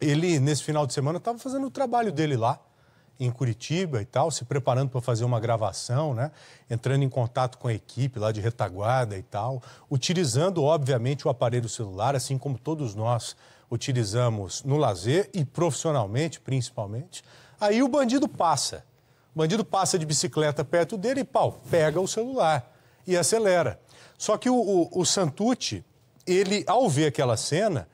Ele, nesse final de semana, estava fazendo o trabalho dele lá, em Curitiba e tal, se preparando para fazer uma gravação, né? entrando em contato com a equipe lá de retaguarda e tal, utilizando, obviamente, o aparelho celular, assim como todos nós utilizamos no lazer e profissionalmente, principalmente. Aí o bandido passa. O bandido passa de bicicleta perto dele e, pau, pega o celular e acelera. Só que o, o, o Santucci, ele, ao ver aquela cena,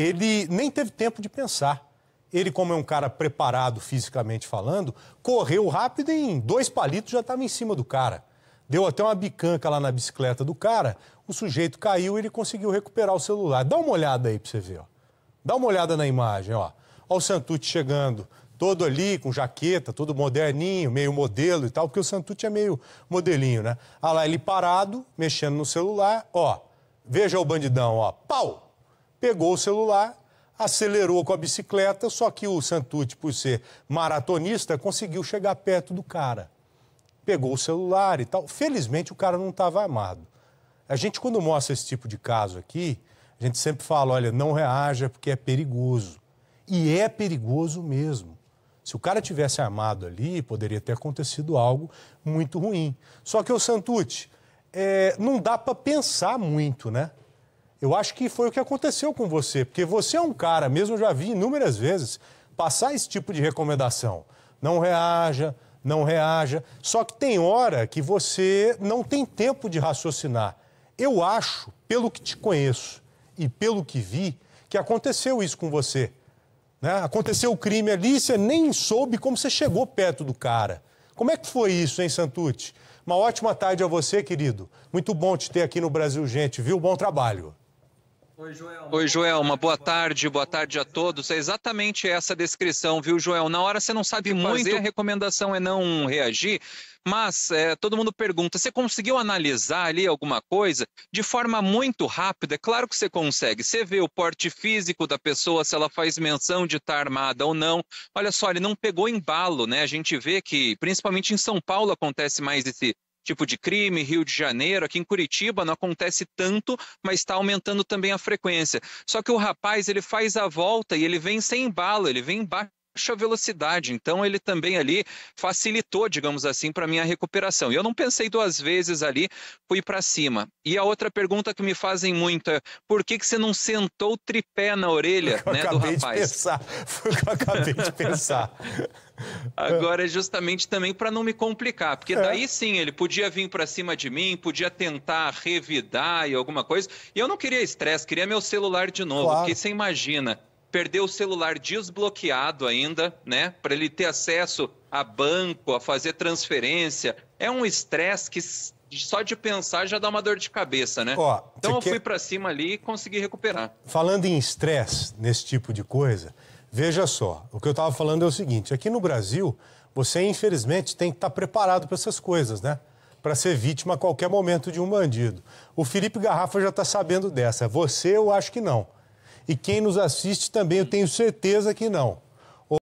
ele nem teve tempo de pensar. Ele, como é um cara preparado fisicamente falando, correu rápido e em dois palitos já estava em cima do cara. Deu até uma bicanca lá na bicicleta do cara, o sujeito caiu e ele conseguiu recuperar o celular. Dá uma olhada aí para você ver, ó. Dá uma olhada na imagem, ó. Olha o Santucci chegando, todo ali com jaqueta, todo moderninho, meio modelo e tal, porque o Santucci é meio modelinho, né? Ah lá, ele parado, mexendo no celular, ó. Veja o bandidão, ó. Pau! pegou o celular, acelerou com a bicicleta, só que o Santucci, por ser maratonista, conseguiu chegar perto do cara. Pegou o celular e tal. Felizmente, o cara não estava armado. A gente, quando mostra esse tipo de caso aqui, a gente sempre fala: olha, não reaja porque é perigoso. E é perigoso mesmo. Se o cara tivesse armado ali, poderia ter acontecido algo muito ruim. Só que o Santucci, é, não dá para pensar muito, né? Eu acho que foi o que aconteceu com você, porque você é um cara, mesmo eu já vi inúmeras vezes, passar esse tipo de recomendação. Não reaja, não reaja. Só que tem hora que você não tem tempo de raciocinar. Eu acho, pelo que te conheço e pelo que vi, que aconteceu isso com você. Né? Aconteceu o crime ali, você nem soube como você chegou perto do cara. Como é que foi isso, hein, Santucci? Uma ótima tarde a você, querido. Muito bom te ter aqui no Brasil, gente, viu? Bom trabalho. Oi, Joel. Oi, Joel. Uma boa tarde, boa tarde a todos. É exatamente essa descrição, viu, Joel? Na hora você não sabe Muito... a recomendação é não reagir, mas é, todo mundo pergunta: você conseguiu analisar ali alguma coisa de forma muito rápida? É claro que você consegue. Você vê o porte físico da pessoa, se ela faz menção de estar armada ou não. Olha só, ele não pegou embalo, né? A gente vê que, principalmente em São Paulo, acontece mais esse tipo de crime, Rio de Janeiro, aqui em Curitiba não acontece tanto, mas está aumentando também a frequência. Só que o rapaz, ele faz a volta e ele vem sem bala, ele vem embaixo baixa velocidade, então ele também ali facilitou, digamos assim, para minha recuperação. E eu não pensei duas vezes ali, fui para cima. E a outra pergunta que me fazem muito é: por que, que você não sentou o tripé na orelha né, do rapaz? De pensar. Foi o que eu acabei de pensar. Agora, é justamente também para não me complicar, porque é. daí sim ele podia vir para cima de mim, podia tentar revidar e alguma coisa. E eu não queria estresse, queria meu celular de novo, claro. porque você imagina Perder o celular desbloqueado ainda, né? Para ele ter acesso a banco, a fazer transferência. É um estresse que só de pensar já dá uma dor de cabeça, né? Ó, então eu quer... fui para cima ali e consegui recuperar. Falando em estresse, nesse tipo de coisa, veja só, o que eu estava falando é o seguinte, aqui no Brasil, você infelizmente tem que estar tá preparado para essas coisas, né? Para ser vítima a qualquer momento de um bandido. O Felipe Garrafa já está sabendo dessa. Você, eu acho que não. E quem nos assiste também, eu tenho certeza que não.